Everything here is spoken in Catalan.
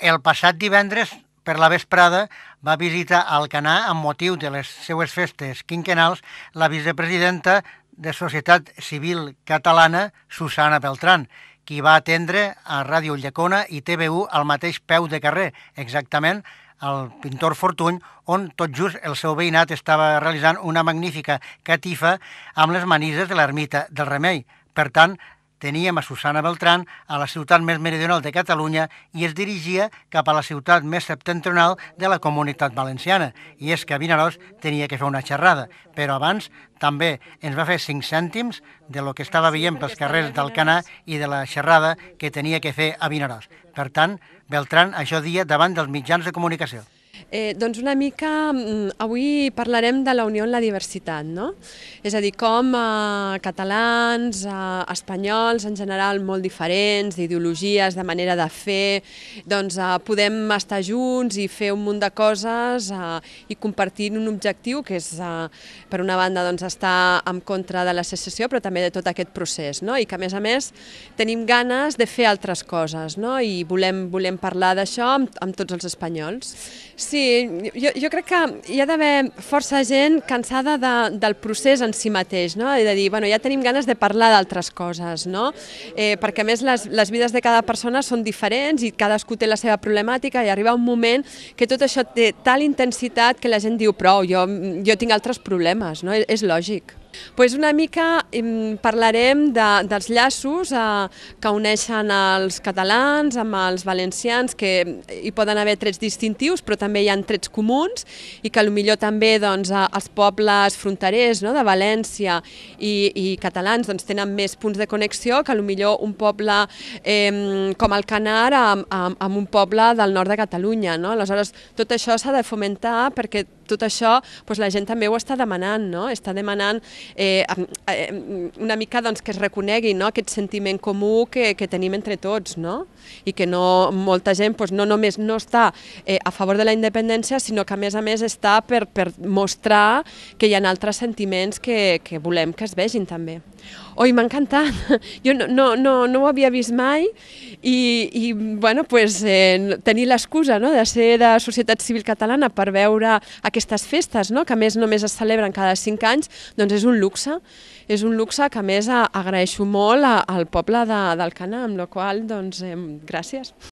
El passat divendres, per la vesprada, va visitar Alcanar amb motiu de les seues festes quinquenals la vicepresidenta de Societat Civil Catalana, Susana Beltrán, qui va atendre a Ràdio Llacona i TVU al mateix peu de carrer, exactament al pintor Fortuny, on tot just el seu veïnat estava realitzant una magnífica catifa amb les manises de l'ermita del Remei. Per tant, teníem a Susana Beltrán a la ciutat més meridional de Catalunya i es dirigia cap a la ciutat més septentrional de la comunitat valenciana. I és que a Vinaròs tenia que fer una xerrada, però abans també ens va fer 5 cèntims de lo que estava veient pels carrers d'Alcanà i de la xerrada que tenia que fer a Vinaròs. Per tant, Beltrán això dia davant dels mitjans de comunicació. Eh, doncs una mica mm, avui parlarem de la unió en la diversitat, no? És a dir, com eh, catalans, eh, espanyols en general molt diferents, d'ideologies, de manera de fer, doncs eh, podem estar junts i fer un munt de coses eh, i compartir un objectiu que és, eh, per una banda, doncs, estar en contra de la secessió, però també de tot aquest procés, no? I que, a més a més, tenim ganes de fer altres coses, no? I volem, volem parlar d'això amb, amb tots els espanyols. Sí, Sí, jo, jo crec que hi ha d'haver força gent cansada de, del procés en si mateix, no? de dir, bueno, ja tenim ganes de parlar d'altres coses, no? Eh, perquè, a més, les, les vides de cada persona són diferents i cadascú té la seva problemàtica i arriba un moment que tot això té tal intensitat que la gent diu prou, jo, jo tinc altres problemes, no? és lògic. Pues una mica em, mm, parlarem de, dels llaços eh, que uneixen els catalans amb els valencians, que eh, hi poden haver trets distintius, però també hi ha trets comuns, i que millor també doncs, eh, els pobles fronterers no, de València i, i catalans doncs, tenen més punts de connexió que millor un poble eh, com el Canar amb, amb, amb un poble del nord de Catalunya. No? Aleshores, tot això s'ha de fomentar perquè tot això doncs, la gent també ho està demanant, no? està demanant Eh, eh, una mica doncs, que es reconegui no? aquest sentiment comú que, que tenim entre tots, no? i que no, molta gent doncs, no només no està eh, a favor de la independència, sinó que a més a més està per, per mostrar que hi ha altres sentiments que, que volem que es vegin també. Oi, m'ha encantat. Jo no, no, no, no ho havia vist mai i, i bueno, pues, eh, tenir l'excusa no, de ser de societat civil catalana per veure aquestes festes, no, que a més només es celebren cada cinc anys, doncs és un un luxe, és un luxe que a més agraeixo molt al poble d'Alcanar, amb la qual cosa doncs, eh, gràcies.